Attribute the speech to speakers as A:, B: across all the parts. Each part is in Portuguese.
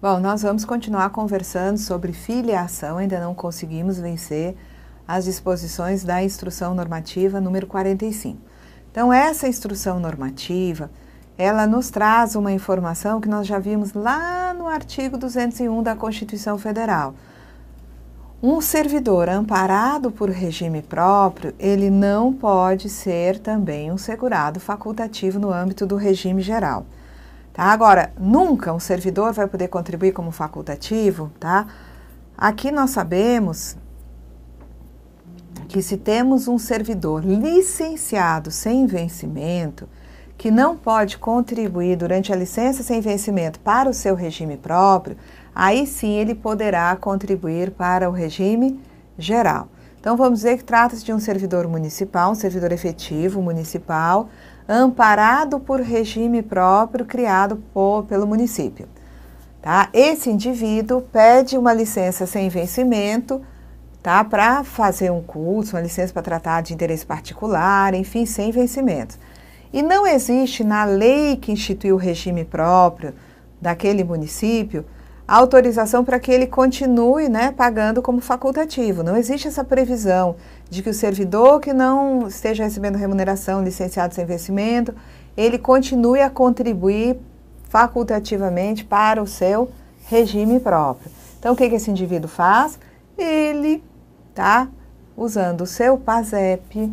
A: Bom, nós vamos continuar conversando sobre filiação, ainda não conseguimos vencer as disposições da instrução normativa número 45. Então, essa instrução normativa, ela nos traz uma informação que nós já vimos lá no artigo 201 da Constituição Federal. Um servidor amparado por regime próprio, ele não pode ser também um segurado facultativo no âmbito do regime geral. Tá? Agora, nunca um servidor vai poder contribuir como facultativo, tá? Aqui nós sabemos que se temos um servidor licenciado sem vencimento, que não pode contribuir durante a licença sem vencimento para o seu regime próprio, aí sim ele poderá contribuir para o regime geral. Então vamos dizer que trata-se de um servidor municipal, um servidor efetivo municipal, amparado por regime próprio criado por, pelo município. Tá? Esse indivíduo pede uma licença sem vencimento tá? para fazer um curso, uma licença para tratar de interesse particular, enfim, sem vencimento. E não existe na lei que instituiu o regime próprio daquele município autorização para que ele continue né, pagando como facultativo. Não existe essa previsão de que o servidor que não esteja recebendo remuneração, licenciado sem vencimento, ele continue a contribuir facultativamente para o seu regime próprio. Então, o que, que esse indivíduo faz? Ele está usando o seu PASEP,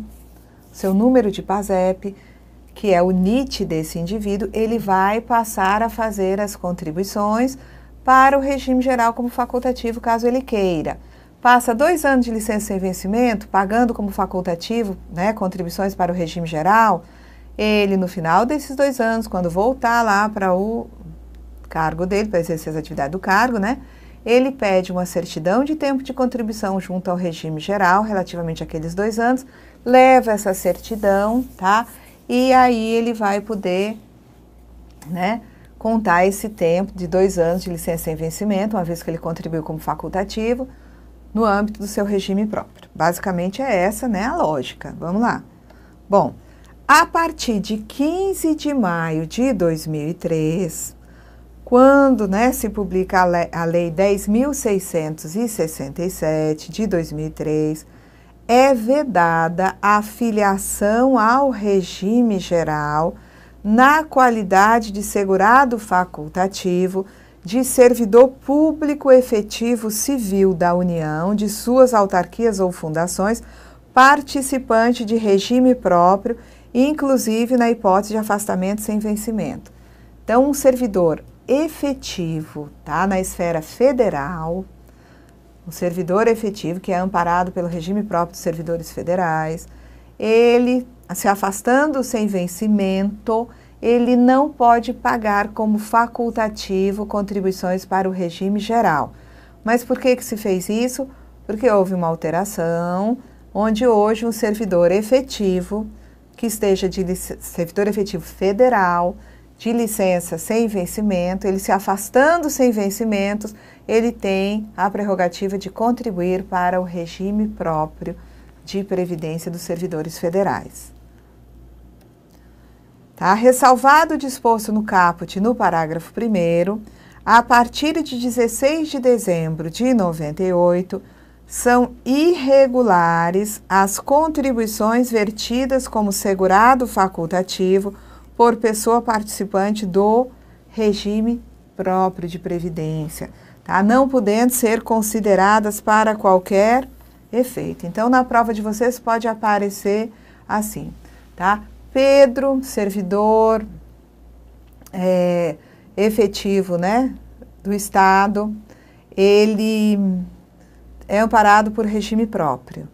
A: seu número de PASEP, que é o NIT desse indivíduo, ele vai passar a fazer as contribuições para o regime geral como facultativo, caso ele queira. Passa dois anos de licença sem vencimento, pagando como facultativo né, contribuições para o regime geral. Ele, no final desses dois anos, quando voltar lá para o cargo dele, para exercer as atividades do cargo, né? Ele pede uma certidão de tempo de contribuição junto ao regime geral, relativamente àqueles dois anos, leva essa certidão, tá? E aí ele vai poder, né? contar esse tempo de dois anos de licença sem vencimento, uma vez que ele contribuiu como facultativo, no âmbito do seu regime próprio. Basicamente é essa né, a lógica. Vamos lá. Bom, a partir de 15 de maio de 2003, quando né, se publica a Lei, a lei 10.667 de 2003, é vedada a filiação ao regime geral na qualidade de segurado facultativo, de servidor público efetivo civil da União, de suas autarquias ou fundações, participante de regime próprio, inclusive na hipótese de afastamento sem vencimento. Então, um servidor efetivo, tá, na esfera federal, um servidor efetivo que é amparado pelo regime próprio dos servidores federais, ele se afastando sem vencimento, ele não pode pagar como facultativo contribuições para o regime geral. Mas por que, que se fez isso? Porque houve uma alteração onde hoje um servidor efetivo, que esteja de servidor efetivo federal, de licença sem vencimento, ele se afastando sem vencimentos, ele tem a prerrogativa de contribuir para o regime próprio de previdência dos servidores federais. Tá? Ressalvado o disposto no caput no parágrafo 1, a partir de 16 de dezembro de 98, são irregulares as contribuições vertidas como segurado facultativo por pessoa participante do regime próprio de previdência, tá? não podendo ser consideradas para qualquer efeito. Então, na prova de vocês pode aparecer assim, tá? Pedro, servidor é, efetivo né, do Estado, ele é amparado por regime próprio.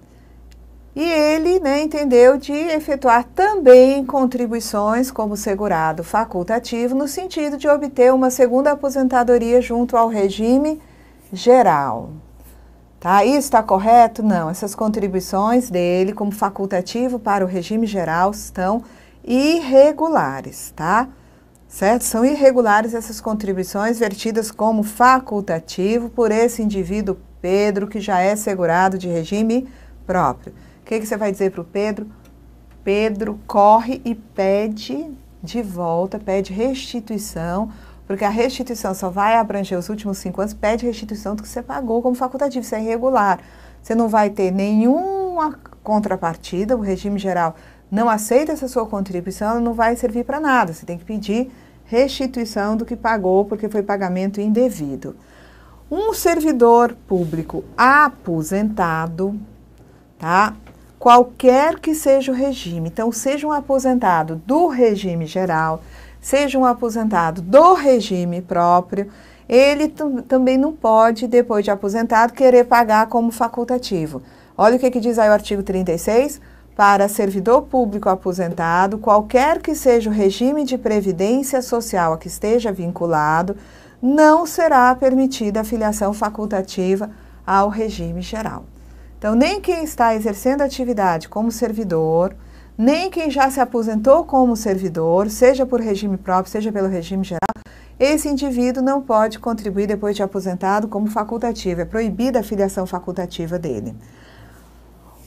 A: E ele né, entendeu de efetuar também contribuições como segurado facultativo, no sentido de obter uma segunda aposentadoria junto ao regime geral. Tá? Isso está correto? Não. Essas contribuições dele como facultativo para o regime geral estão irregulares, tá? Certo? São irregulares essas contribuições vertidas como facultativo por esse indivíduo Pedro, que já é segurado de regime próprio. O que, que você vai dizer para o Pedro? Pedro corre e pede de volta, pede restituição porque a restituição só vai abranger os últimos cinco anos, pede restituição do que você pagou como facultativo, isso é irregular. Você não vai ter nenhuma contrapartida, o regime geral não aceita essa sua contribuição, não vai servir para nada. Você tem que pedir restituição do que pagou, porque foi pagamento indevido. Um servidor público aposentado, tá? Qualquer que seja o regime, então seja um aposentado do regime geral, seja um aposentado do regime próprio, ele também não pode, depois de aposentado, querer pagar como facultativo. Olha o que, que diz aí o artigo 36. Para servidor público aposentado, qualquer que seja o regime de previdência social a que esteja vinculado, não será permitida a filiação facultativa ao regime geral. Então, nem quem está exercendo atividade como servidor, nem quem já se aposentou como servidor, seja por regime próprio, seja pelo regime geral, esse indivíduo não pode contribuir depois de aposentado como facultativo, é proibida a filiação facultativa dele.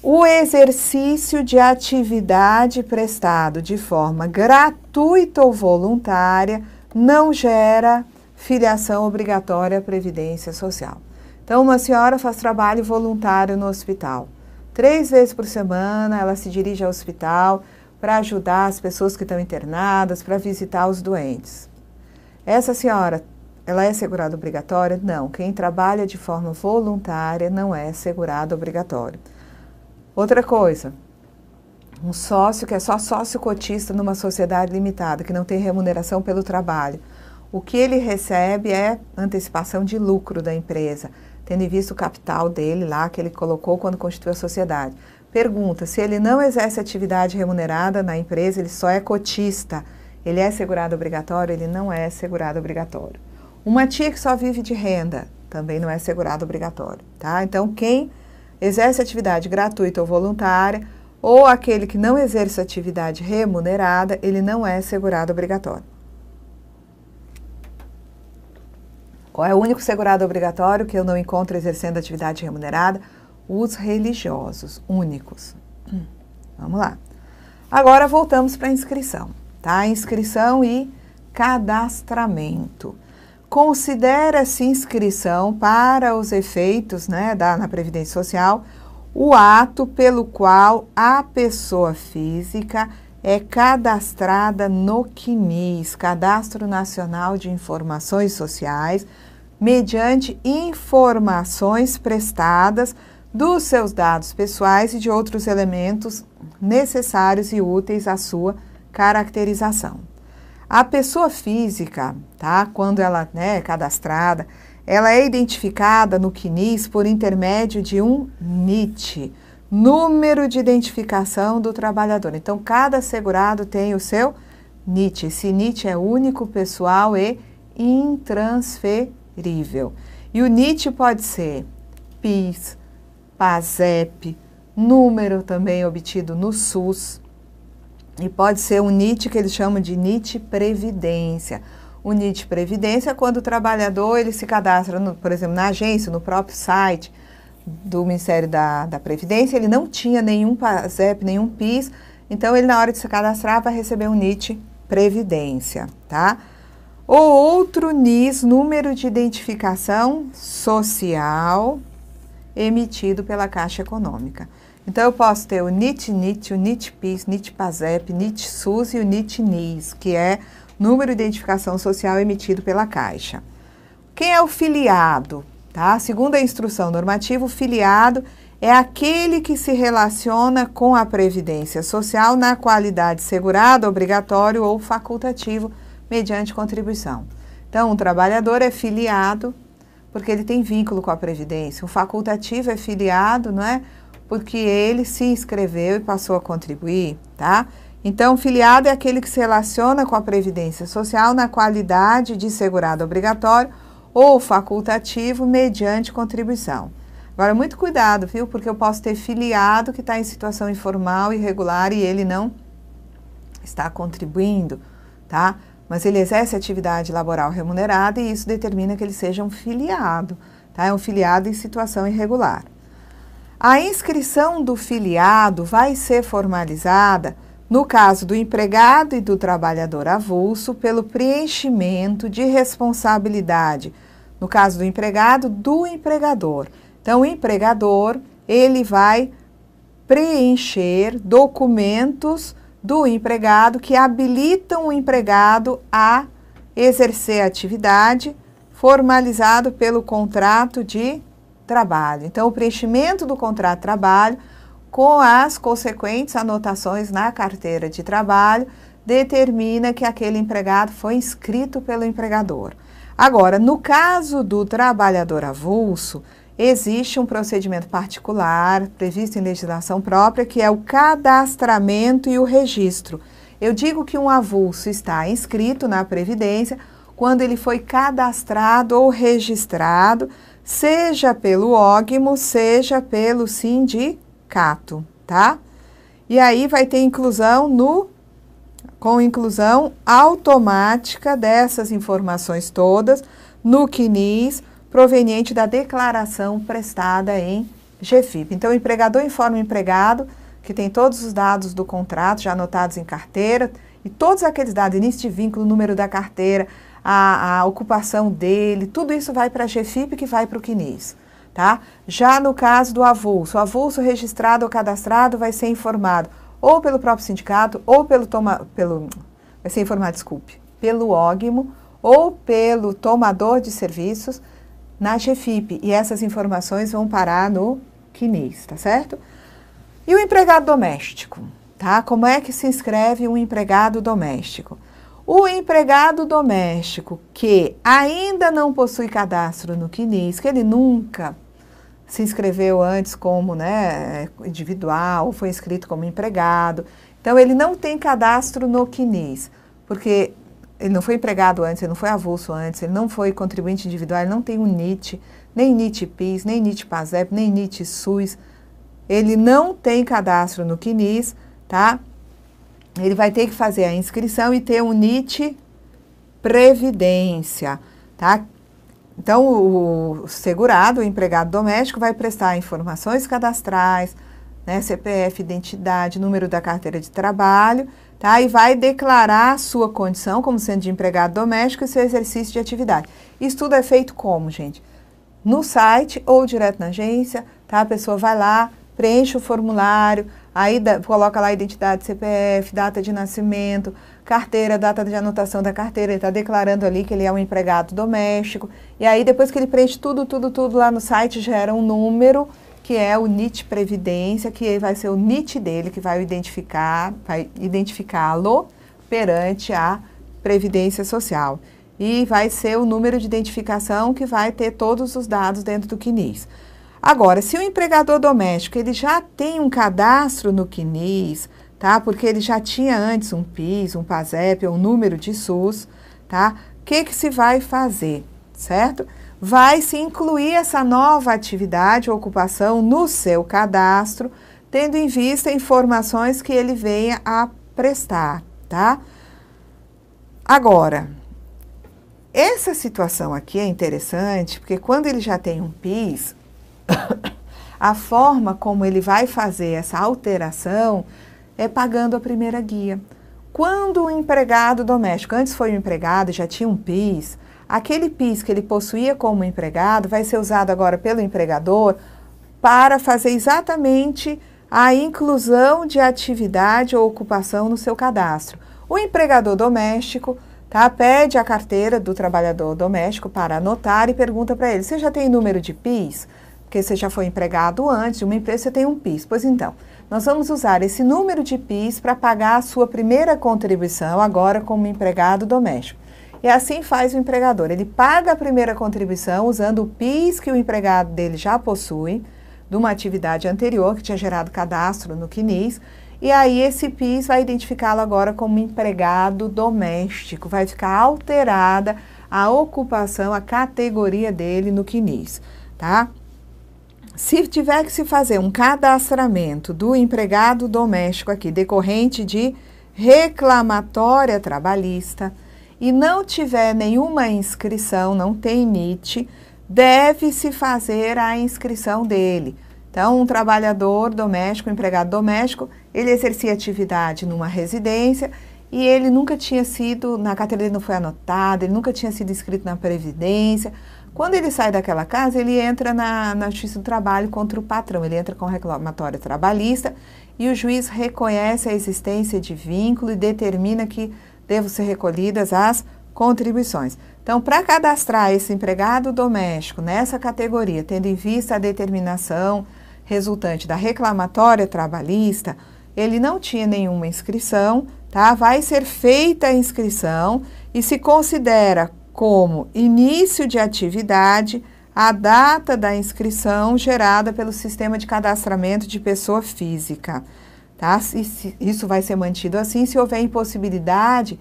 A: O exercício de atividade prestado de forma gratuita ou voluntária não gera filiação obrigatória à Previdência Social. Então, uma senhora faz trabalho voluntário no hospital. Três vezes por semana ela se dirige ao hospital para ajudar as pessoas que estão internadas, para visitar os doentes. Essa senhora, ela é segurada obrigatória? Não. Quem trabalha de forma voluntária não é segurado obrigatório. Outra coisa, um sócio que é só sócio cotista numa sociedade limitada, que não tem remuneração pelo trabalho. O que ele recebe é antecipação de lucro da empresa, tendo em vista o capital dele lá que ele colocou quando constituiu a sociedade. Pergunta: se ele não exerce atividade remunerada na empresa, ele só é cotista, ele é segurado obrigatório? Ele não é segurado obrigatório. Uma tia que só vive de renda também não é segurado obrigatório, tá? Então, quem exerce atividade gratuita ou voluntária, ou aquele que não exerce atividade remunerada, ele não é segurado obrigatório. Qual é o único segurado obrigatório que eu não encontro exercendo atividade remunerada? Os religiosos, únicos. Hum. Vamos lá. Agora voltamos para a inscrição, tá? Inscrição e cadastramento. Considera-se inscrição para os efeitos né, da, na Previdência Social o ato pelo qual a pessoa física é cadastrada no CNIS, Cadastro Nacional de Informações Sociais, mediante informações prestadas dos seus dados pessoais e de outros elementos necessários e úteis à sua caracterização. A pessoa física, tá? Quando ela né, é cadastrada, ela é identificada no CNIS por intermédio de um NIT, número de identificação do trabalhador. Então, cada segurado tem o seu NIT. Esse NIT é único, pessoal e intransferível incrível. E o Nietzsche pode ser PIS, PASEP, número também obtido no SUS. E pode ser o NIT que eles chamam de NIT Previdência. O NIT Previdência é quando o trabalhador ele se cadastra, no, por exemplo, na agência, no próprio site do Ministério da, da Previdência, ele não tinha nenhum PASEP, nenhum PIS, então ele na hora de se cadastrar vai receber um NIT Previdência, tá? ou outro NIS, número de identificação social, emitido pela Caixa Econômica. Então eu posso ter o NIT-NIT, o NIT-PIS, NIT-PASEP, NIT-SUS e o NIT-NIS, que é número de identificação social emitido pela Caixa. Quem é o filiado? Tá? Segundo a instrução normativa, o filiado é aquele que se relaciona com a Previdência Social na qualidade segurado, obrigatório ou facultativo mediante contribuição. Então, um trabalhador é filiado porque ele tem vínculo com a Previdência. O facultativo é filiado, não é? Porque ele se inscreveu e passou a contribuir, tá? Então, filiado é aquele que se relaciona com a Previdência Social na qualidade de segurado obrigatório ou facultativo mediante contribuição. Agora, muito cuidado, viu? Porque eu posso ter filiado que está em situação informal, irregular e ele não está contribuindo, tá? mas ele exerce atividade laboral remunerada e isso determina que ele seja um filiado, tá? É um filiado em situação irregular. A inscrição do filiado vai ser formalizada, no caso do empregado e do trabalhador avulso, pelo preenchimento de responsabilidade, no caso do empregado, do empregador. Então, o empregador, ele vai preencher documentos do empregado que habilitam o empregado a exercer a atividade formalizado pelo contrato de trabalho. Então, o preenchimento do contrato de trabalho com as consequentes anotações na carteira de trabalho determina que aquele empregado foi inscrito pelo empregador. Agora, no caso do trabalhador avulso, existe um procedimento particular previsto em legislação própria, que é o cadastramento e o registro. Eu digo que um avulso está inscrito na Previdência quando ele foi cadastrado ou registrado, seja pelo OGMO, seja pelo sindicato, tá? E aí vai ter inclusão no com inclusão automática dessas informações todas no CNIS proveniente da declaração prestada em GFIP. Então, o empregador informa o empregado que tem todos os dados do contrato já anotados em carteira e todos aqueles dados, início de vínculo, número da carteira, a, a ocupação dele, tudo isso vai para a GFIP que vai para o CNIS. Tá? Já no caso do avulso, o avulso registrado ou cadastrado vai ser informado ou pelo próprio sindicato ou pelo toma, pelo vai ser informado, desculpe, pelo ógimo ou pelo tomador de serviços na GFIP e essas informações vão parar no CNIS, tá certo? E o empregado doméstico, tá? Como é que se inscreve um empregado doméstico? O empregado doméstico que ainda não possui cadastro no CNIS, que ele nunca se inscreveu antes como né, individual, foi inscrito como empregado, então ele não tem cadastro no CNIS, porque ele não foi empregado antes, ele não foi avulso antes, ele não foi contribuinte individual, ele não tem o NIT, nem NIT PIS, nem NIT PASEP, nem NIT SUS. Ele não tem cadastro no CNIS, tá? Ele vai ter que fazer a inscrição e ter o NIT Previdência, tá? Então, o segurado, o empregado doméstico, vai prestar informações cadastrais, né, CPF, identidade, número da carteira de trabalho, tá? E vai declarar sua condição como sendo de empregado doméstico e seu exercício de atividade. Isso tudo é feito como, gente? No site ou direto na agência, tá? A pessoa vai lá, preenche o formulário, aí da, coloca lá a identidade, CPF, data de nascimento, carteira, data de anotação da carteira, ele está declarando ali que ele é um empregado doméstico. E aí depois que ele preenche tudo, tudo, tudo lá no site, gera um número que é o NIT Previdência, que vai ser o NIT dele que vai identificar, vai identificá-lo perante a Previdência Social. E vai ser o número de identificação que vai ter todos os dados dentro do CNIS. Agora, se o empregador doméstico ele já tem um cadastro no CNIS, tá? Porque ele já tinha antes um PIS, um PASEP, um número de SUS, tá? O que que se vai fazer, certo? vai se incluir essa nova atividade ou ocupação no seu cadastro, tendo em vista informações que ele venha a prestar, tá? Agora, essa situação aqui é interessante, porque quando ele já tem um PIS, a forma como ele vai fazer essa alteração é pagando a primeira guia. Quando o empregado doméstico, antes foi um empregado e já tinha um PIS, Aquele PIS que ele possuía como empregado vai ser usado agora pelo empregador para fazer exatamente a inclusão de atividade ou ocupação no seu cadastro. O empregador doméstico tá, pede a carteira do trabalhador doméstico para anotar e pergunta para ele: você já tem número de PIS? Porque você já foi empregado antes, uma empresa você tem um PIS. Pois então, nós vamos usar esse número de PIS para pagar a sua primeira contribuição agora como empregado doméstico. E assim faz o empregador. Ele paga a primeira contribuição usando o PIS que o empregado dele já possui, de uma atividade anterior que tinha gerado cadastro no CNIS. E aí esse PIS vai identificá-lo agora como empregado doméstico, vai ficar alterada a ocupação, a categoria dele no CNIS, tá? Se tiver que se fazer um cadastramento do empregado doméstico aqui decorrente de reclamatória trabalhista, e não tiver nenhuma inscrição, não tem NIT, deve-se fazer a inscrição dele. Então, um trabalhador doméstico, um empregado doméstico, ele exercia atividade numa residência e ele nunca tinha sido, na carteira dele não foi anotada, ele nunca tinha sido inscrito na Previdência. Quando ele sai daquela casa, ele entra na, na Justiça do Trabalho contra o patrão, ele entra com reclamatória trabalhista e o juiz reconhece a existência de vínculo e determina que devo ser recolhidas as contribuições. Então, para cadastrar esse empregado doméstico nessa categoria, tendo em vista a determinação resultante da reclamatória trabalhista, ele não tinha nenhuma inscrição, tá? Vai ser feita a inscrição e se considera como início de atividade a data da inscrição gerada pelo sistema de cadastramento de pessoa física. Tá? Isso vai ser mantido assim se houver impossibilidade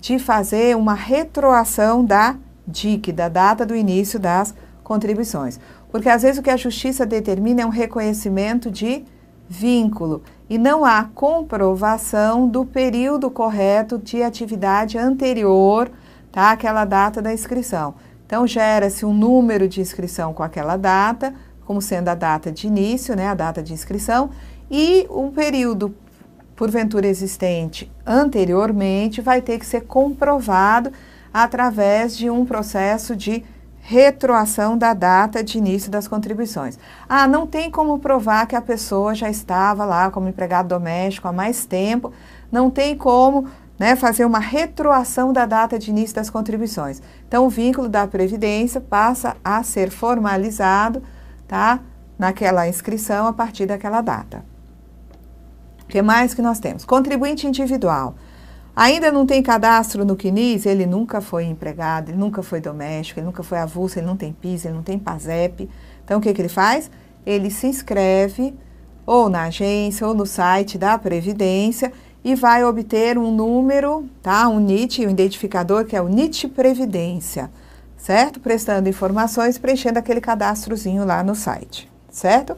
A: de fazer uma retroação da DIC, da data do início das contribuições. Porque às vezes o que a justiça determina é um reconhecimento de vínculo e não há comprovação do período correto de atividade anterior tá, àquela data da inscrição. Então, gera-se um número de inscrição com aquela data como sendo a data de início, né, a data de inscrição, e o período porventura existente anteriormente vai ter que ser comprovado através de um processo de retroação da data de início das contribuições. Ah, não tem como provar que a pessoa já estava lá como empregado doméstico há mais tempo, não tem como né, fazer uma retroação da data de início das contribuições. Então, o vínculo da Previdência passa a ser formalizado tá? Naquela inscrição a partir daquela data. O que mais que nós temos? Contribuinte individual. Ainda não tem cadastro no CNIS, ele nunca foi empregado, ele nunca foi doméstico, ele nunca foi avulso, ele não tem PIS, ele não tem PASEP. Então, o que, que ele faz? Ele se inscreve ou na agência ou no site da Previdência e vai obter um número, tá? Um NIT, um identificador que é o NIT Previdência certo? Prestando informações, preenchendo aquele cadastrozinho lá no site, certo?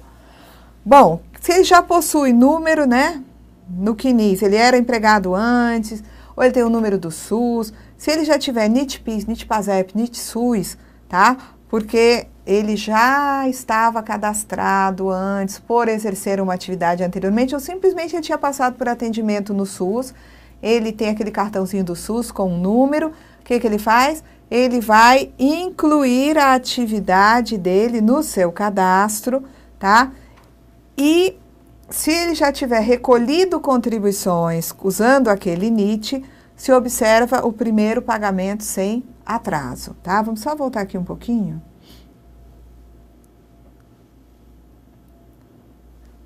A: Bom, se ele já possui número, né? No CNIS, ele era empregado antes, ou ele tem o número do SUS. Se ele já tiver NITPIS, NITPASEP, NITSUS, tá? Porque ele já estava cadastrado antes por exercer uma atividade anteriormente, ou simplesmente ele tinha passado por atendimento no SUS. Ele tem aquele cartãozinho do SUS com um número. O que, que ele faz? ele vai incluir a atividade dele no seu cadastro, tá? E se ele já tiver recolhido contribuições usando aquele NIT, se observa o primeiro pagamento sem atraso, tá? Vamos só voltar aqui um pouquinho.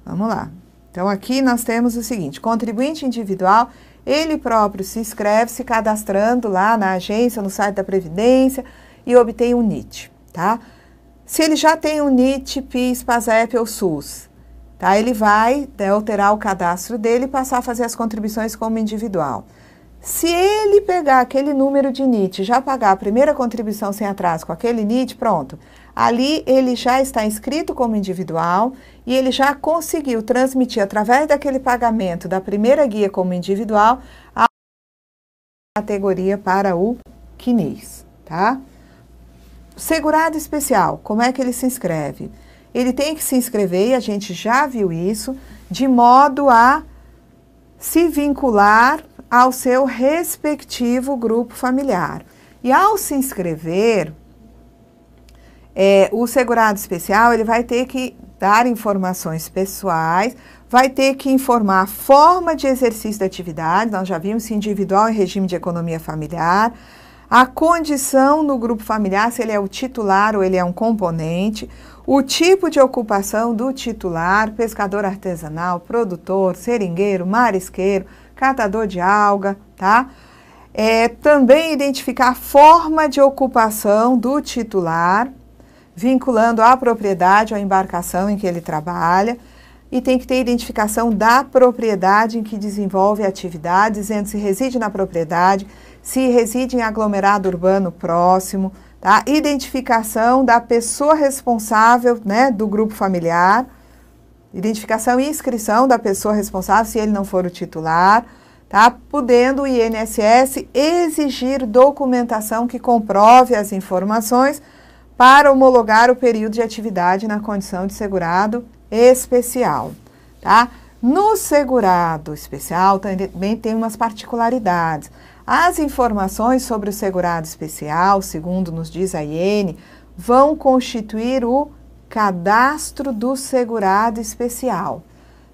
A: Vamos lá. Então aqui nós temos o seguinte: contribuinte individual ele próprio se inscreve se cadastrando lá na agência, no site da Previdência e obtém um NIT, tá? Se ele já tem um NIT, PIS, PASEP ou SUS, tá? Ele vai né, alterar o cadastro dele e passar a fazer as contribuições como individual. Se ele pegar aquele número de NIT, já pagar a primeira contribuição sem atraso com aquele NIT, pronto. Ali ele já está inscrito como individual e ele já conseguiu transmitir através daquele pagamento da primeira guia como individual a categoria para o quinês, tá? Segurado especial, como é que ele se inscreve? Ele tem que se inscrever, e a gente já viu isso, de modo a se vincular ao seu respectivo grupo familiar. E ao se inscrever, é, o segurado especial ele vai ter que dar informações pessoais, vai ter que informar a forma de exercício da atividade, nós já vimos se individual e regime de economia familiar, a condição no grupo familiar, se ele é o titular ou ele é um componente, o tipo de ocupação do titular, pescador artesanal, produtor, seringueiro, marisqueiro, catador de alga, tá? É, também identificar a forma de ocupação do titular, vinculando a propriedade à embarcação em que ele trabalha, e tem que ter identificação da propriedade em que desenvolve a atividade, dizendo se reside na propriedade, se reside em aglomerado urbano próximo, tá? Identificação da pessoa responsável, né, do grupo familiar identificação e inscrição da pessoa responsável, se ele não for o titular, tá? podendo o INSS exigir documentação que comprove as informações para homologar o período de atividade na condição de segurado especial. Tá? No segurado especial também tem umas particularidades. As informações sobre o segurado especial, segundo nos diz a IN, vão constituir o cadastro do segurado especial.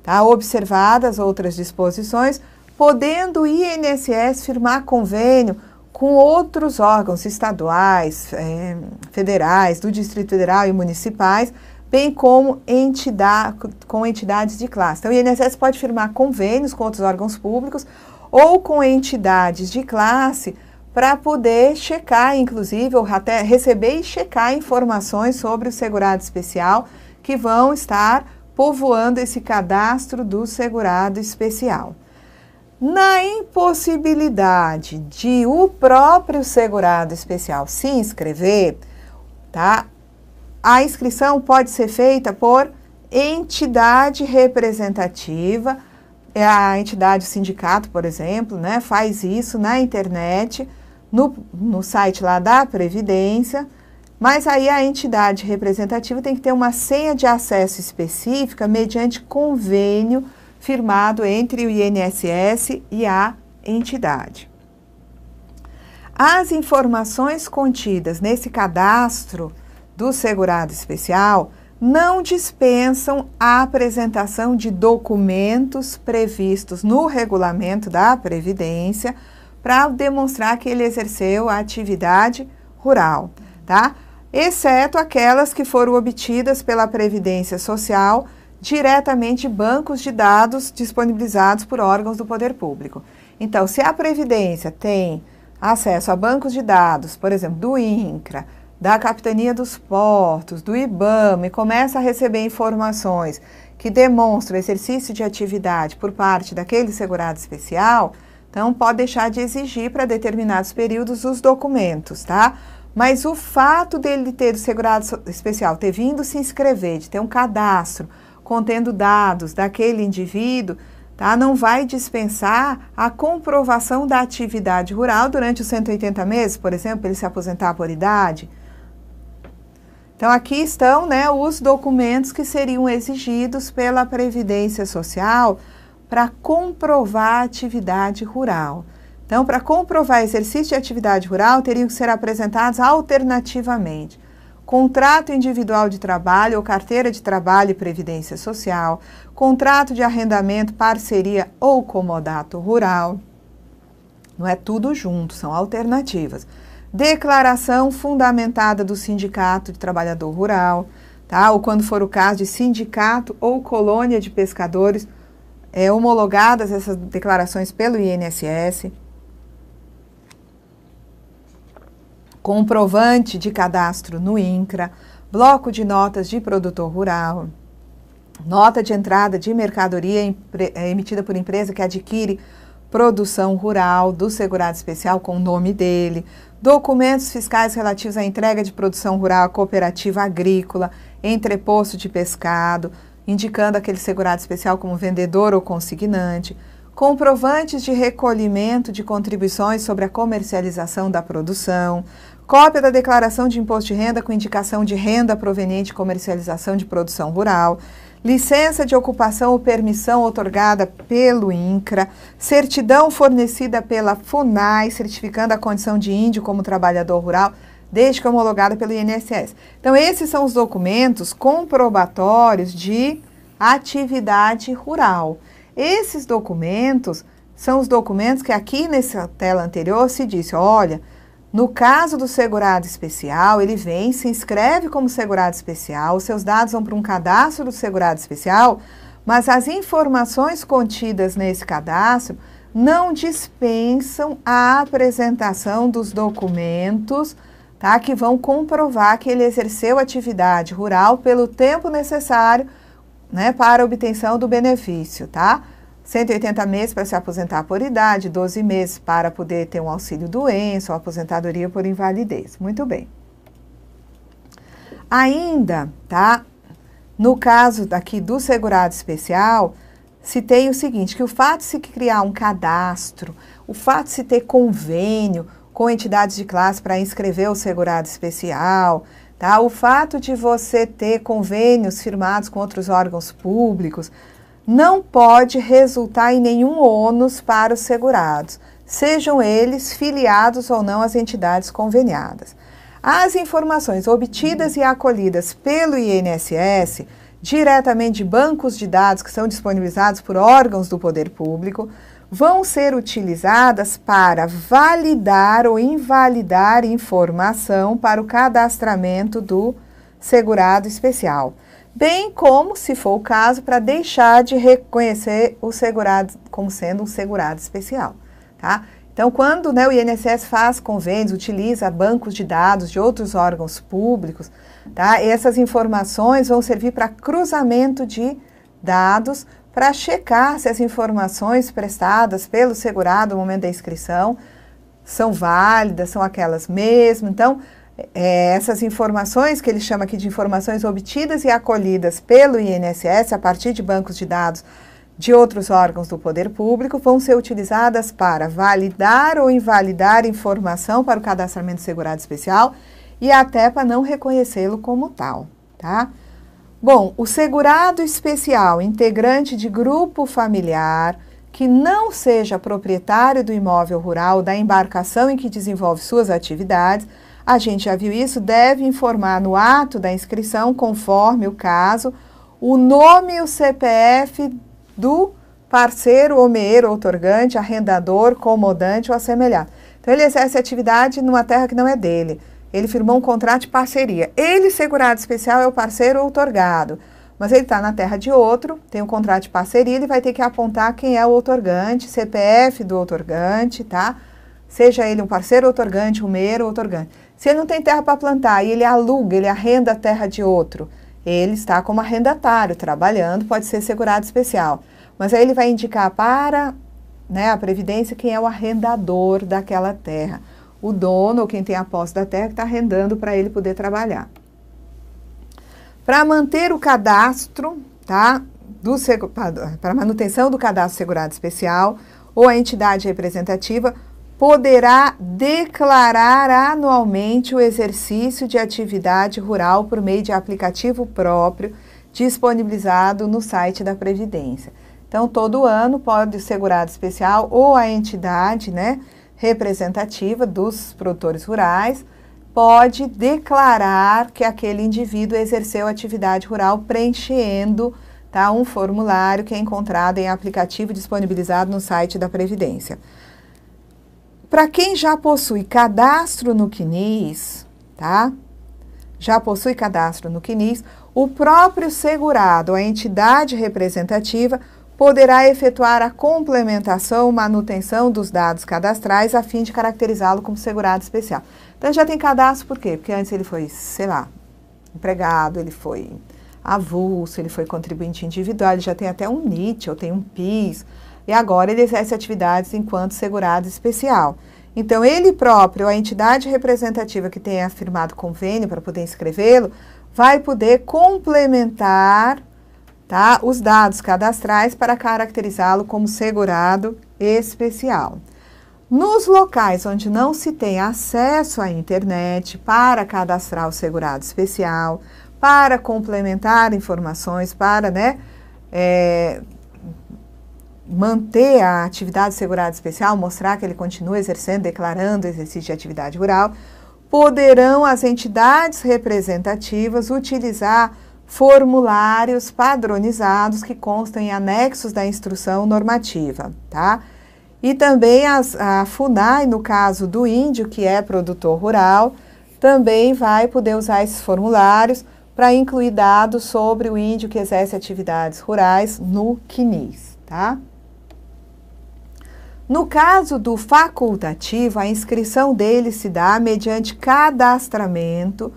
A: Tá? Observadas outras disposições, podendo o INSS firmar convênio com outros órgãos estaduais, eh, federais, do Distrito Federal e municipais, bem como entidade, com entidades de classe. Então, o INSS pode firmar convênios com outros órgãos públicos ou com entidades de classe para poder checar, inclusive, ou até receber e checar informações sobre o segurado especial que vão estar povoando esse cadastro do segurado especial. Na impossibilidade de o próprio segurado especial se inscrever, tá? A inscrição pode ser feita por entidade representativa, é a entidade, sindicato, por exemplo, né, faz isso na internet no, no site lá da Previdência, mas aí a entidade representativa tem que ter uma senha de acesso específica mediante convênio firmado entre o INSS e a entidade. As informações contidas nesse cadastro do segurado especial não dispensam a apresentação de documentos previstos no regulamento da Previdência para demonstrar que ele exerceu a atividade rural, tá? Exceto aquelas que foram obtidas pela Previdência Social diretamente bancos de dados disponibilizados por órgãos do poder público. Então, se a Previdência tem acesso a bancos de dados, por exemplo, do INCRA, da Capitania dos Portos, do IBAMA, e começa a receber informações que demonstram exercício de atividade por parte daquele segurado especial, então, pode deixar de exigir para determinados períodos os documentos, tá? Mas o fato dele ter o segurado especial ter vindo se inscrever, de ter um cadastro contendo dados daquele indivíduo, tá? Não vai dispensar a comprovação da atividade rural durante os 180 meses, por exemplo, ele se aposentar por idade. Então, aqui estão né, os documentos que seriam exigidos pela Previdência Social para comprovar a atividade rural. Então, para comprovar exercício de atividade rural, teriam que ser apresentados alternativamente contrato individual de trabalho ou carteira de trabalho e previdência social, contrato de arrendamento, parceria ou comodato rural. Não é tudo junto, são alternativas. Declaração fundamentada do sindicato de trabalhador rural, tá? Ou quando for o caso de sindicato ou colônia de pescadores é, homologadas essas declarações pelo INSS, comprovante de cadastro no INCRA, bloco de notas de produtor rural, nota de entrada de mercadoria é, emitida por empresa que adquire produção rural do segurado especial com o nome dele, documentos fiscais relativos à entrega de produção rural à cooperativa agrícola, entreposto de pescado, indicando aquele segurado especial como vendedor ou consignante, comprovantes de recolhimento de contribuições sobre a comercialização da produção, cópia da declaração de imposto de renda com indicação de renda proveniente de comercialização de produção rural, licença de ocupação ou permissão otorgada pelo INCRA, certidão fornecida pela FUNAI certificando a condição de índio como trabalhador rural desde que é homologada pelo INSS. Então, esses são os documentos comprobatórios de atividade rural. Esses documentos são os documentos que aqui nessa tela anterior se disse, olha, no caso do segurado especial, ele vem, se inscreve como segurado especial, os seus dados vão para um cadastro do segurado especial, mas as informações contidas nesse cadastro não dispensam a apresentação dos documentos tá? que vão comprovar que ele exerceu atividade rural pelo tempo necessário né, para obtenção do benefício. Tá? 180 meses para se aposentar por idade, 12 meses para poder ter um auxílio doença ou aposentadoria por invalidez. Muito bem. Ainda, tá? No caso daqui do segurado especial, citei o seguinte, que o fato de se criar um cadastro, o fato de se ter convênio, com entidades de classe para inscrever o segurado especial, tá? O fato de você ter convênios firmados com outros órgãos públicos não pode resultar em nenhum ônus para os segurados, sejam eles filiados ou não às entidades conveniadas. As informações obtidas e acolhidas pelo INSS diretamente de bancos de dados que são disponibilizados por órgãos do poder público vão ser utilizadas para validar ou invalidar informação para o cadastramento do segurado especial, bem como, se for o caso, para deixar de reconhecer o segurado como sendo um segurado especial, tá? Então, quando né, o INSS faz convênios, utiliza bancos de dados de outros órgãos públicos, tá? essas informações vão servir para cruzamento de dados para checar se as informações prestadas pelo segurado no momento da inscrição são válidas, são aquelas mesmo. Então, é, essas informações que ele chama aqui de informações obtidas e acolhidas pelo INSS a partir de bancos de dados de outros órgãos do poder público vão ser utilizadas para validar ou invalidar informação para o cadastramento segurado especial e até para não reconhecê-lo como tal, tá? Bom, o segurado especial integrante de grupo familiar que não seja proprietário do imóvel rural da embarcação em que desenvolve suas atividades, a gente já viu isso, deve informar no ato da inscrição, conforme o caso, o nome e o CPF do parceiro, homeiro, otorgante, arrendador, comodante ou assemelhado. Então, ele exerce atividade numa terra que não é dele. Ele firmou um contrato de parceria. Ele, segurado especial, é o parceiro outorgado. Mas ele está na terra de outro, tem um contrato de parceria, ele vai ter que apontar quem é o outorgante, CPF do outorgante, tá? Seja ele um parceiro outorgante, um meiro outorgante. Se ele não tem terra para plantar e ele aluga, ele arrenda a terra de outro, ele está como arrendatário, trabalhando, pode ser segurado especial. Mas aí ele vai indicar para né, a Previdência quem é o arrendador daquela terra o dono ou quem tem a posse da terra que está arrendando para ele poder trabalhar. Para manter o cadastro, tá? Para manutenção do cadastro segurado especial ou a entidade representativa poderá declarar anualmente o exercício de atividade rural por meio de aplicativo próprio disponibilizado no site da Previdência. Então, todo ano pode o segurado especial ou a entidade, né, representativa dos produtores rurais pode declarar que aquele indivíduo exerceu atividade rural preenchendo tá, um formulário que é encontrado em aplicativo disponibilizado no site da Previdência. Para quem já possui cadastro no CNIS, tá? Já possui cadastro no CNIS, o próprio segurado, a entidade representativa, poderá efetuar a complementação, manutenção dos dados cadastrais a fim de caracterizá-lo como segurado especial. Então já tem cadastro por quê? Porque antes ele foi, sei lá, empregado, ele foi avulso, ele foi contribuinte individual, ele já tem até um NIT ou tem um PIS, e agora ele exerce atividades enquanto segurado especial. Então, ele próprio, a entidade representativa que tenha firmado convênio para poder inscrevê-lo, vai poder complementar tá? os dados cadastrais para caracterizá-lo como segurado especial. Nos locais onde não se tem acesso à internet para cadastrar o segurado especial, para complementar informações, para né, é, manter a atividade segurada especial, mostrar que ele continua exercendo, declarando exercício de atividade rural, poderão as entidades representativas utilizar formulários padronizados que constam em anexos da instrução normativa, tá? E também as, a FUNAI, no caso do índio, que é produtor rural, também vai poder usar esses formulários para incluir dados sobre o índio que exerce atividades rurais no CNIS, tá? No caso do facultativo, a inscrição dele se dá mediante cadastramento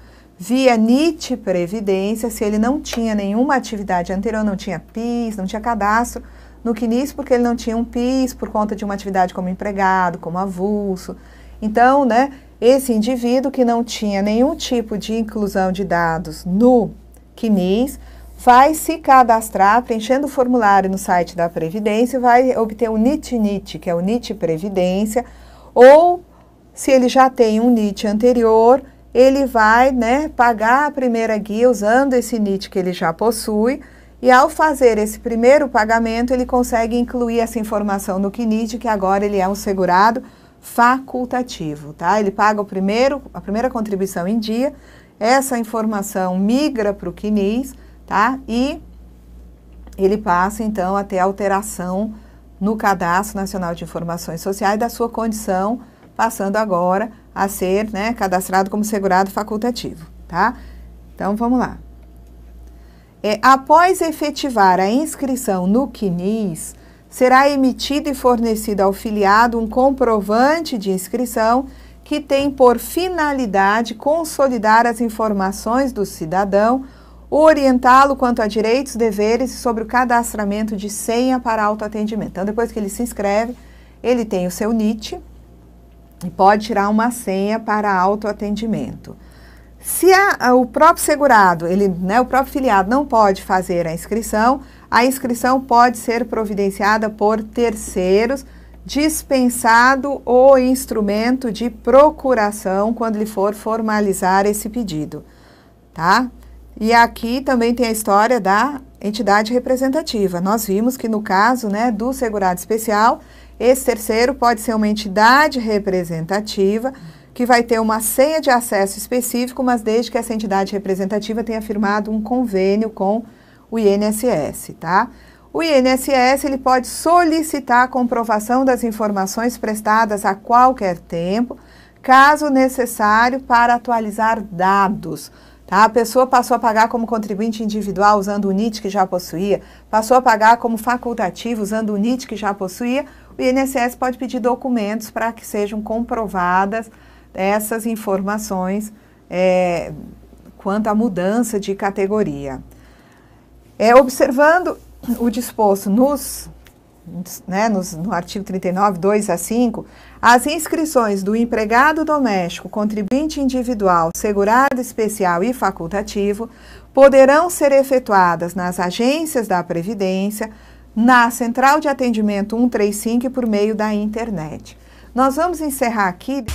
A: via NIT Previdência, se ele não tinha nenhuma atividade anterior, não tinha PIS, não tinha cadastro no CNIS, porque ele não tinha um PIS por conta de uma atividade como empregado, como avulso. Então, né, esse indivíduo que não tinha nenhum tipo de inclusão de dados no CNIS, vai se cadastrar preenchendo o formulário no site da Previdência, vai obter o NIT-NIT, que é o NIT Previdência, ou se ele já tem um NIT anterior, ele vai né, pagar a primeira guia usando esse NIT que ele já possui. E ao fazer esse primeiro pagamento, ele consegue incluir essa informação no CNIT, que agora ele é um segurado facultativo, tá? Ele paga o primeiro, a primeira contribuição em dia, essa informação migra para o CNIS, tá? E ele passa então a ter alteração no Cadastro Nacional de Informações Sociais da sua condição, passando agora a ser né, cadastrado como segurado facultativo, tá? Então vamos lá. É, após efetivar a inscrição no CNIS, será emitido e fornecido ao filiado um comprovante de inscrição que tem por finalidade consolidar as informações do cidadão, orientá-lo quanto a direitos, deveres e sobre o cadastramento de senha para autoatendimento. Então, depois que ele se inscreve, ele tem o seu NIT, e pode tirar uma senha para autoatendimento. Se a, a, o próprio segurado, ele, né, o próprio filiado não pode fazer a inscrição, a inscrição pode ser providenciada por terceiros, dispensado o instrumento de procuração quando ele for formalizar esse pedido, tá? E aqui também tem a história da entidade representativa. Nós vimos que no caso, né, do segurado especial, esse terceiro pode ser uma entidade representativa que vai ter uma senha de acesso específico, mas desde que essa entidade representativa tenha firmado um convênio com o INSS, tá? O INSS ele pode solicitar a comprovação das informações prestadas a qualquer tempo, caso necessário para atualizar dados. Tá? A pessoa passou a pagar como contribuinte individual usando o NIT que já possuía, passou a pagar como facultativo usando o NIT que já possuía, o INSS pode pedir documentos para que sejam comprovadas essas informações é, quanto à mudança de categoria. É, observando o disposto nos, né, nos, no artigo 39, 2 a 5, as inscrições do empregado doméstico, contribuinte individual, segurado especial e facultativo poderão ser efetuadas nas agências da Previdência, na central de atendimento 135 por meio da internet. Nós vamos encerrar aqui.